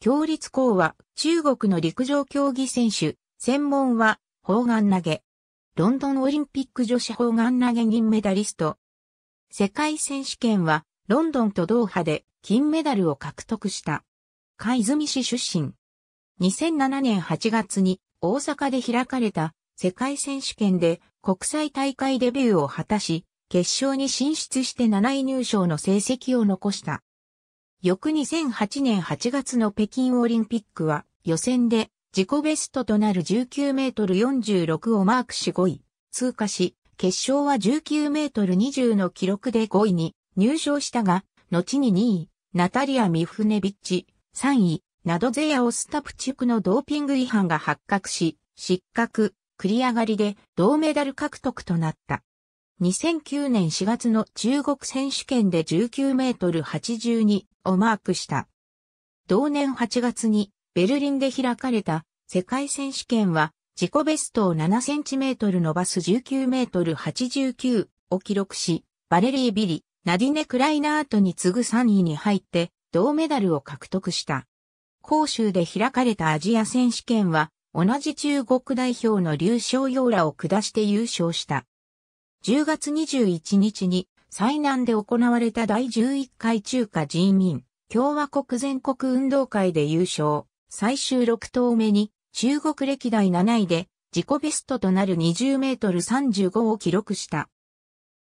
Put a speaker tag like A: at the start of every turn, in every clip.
A: 強立校は中国の陸上競技選手、専門は砲丸投げ。ロンドンオリンピック女子砲丸投げ銀メダリスト。世界選手権はロンドンとドーハで金メダルを獲得した。海泉市出身。2007年8月に大阪で開かれた世界選手権で国際大会デビューを果たし、決勝に進出して7位入賞の成績を残した。翌2008年8月の北京オリンピックは予選で自己ベストとなる19メートル46をマークし5位、通過し、決勝は19メートル20の記録で5位に入賞したが、後に2位、ナタリア・ミフネビッチ、3位、ナドゼヤ・オスタプチュクのドーピング違反が発覚し、失格、繰り上がりで銅メダル獲得となった。2009年4月の中国選手権で19メートル82をマークした。同年8月にベルリンで開かれた世界選手権は自己ベストを7センチメートル伸ばす19メートル89を記録し、バレリー・ビリ、ナディネ・クライナートに次ぐ3位に入って銅メダルを獲得した。杭州で開かれたアジア選手権は同じ中国代表の劉少陽らを下して優勝した。10月21日に災難で行われた第11回中華人民共和国全国運動会で優勝、最終6投目に中国歴代7位で自己ベストとなる20メートル35を記録した。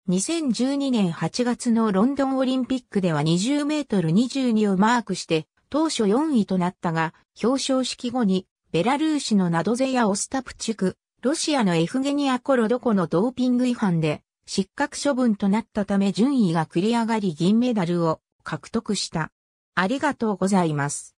A: 2012年8月のロンドンオリンピックでは20メートル22をマークして当初4位となったが表彰式後にベラルーシのナドゼやオスタプチュク、ロシアのエフゲニア・コロドコのドーピング違反で失格処分となったため順位が繰り上がり銀メダルを獲得した。ありがとうございます。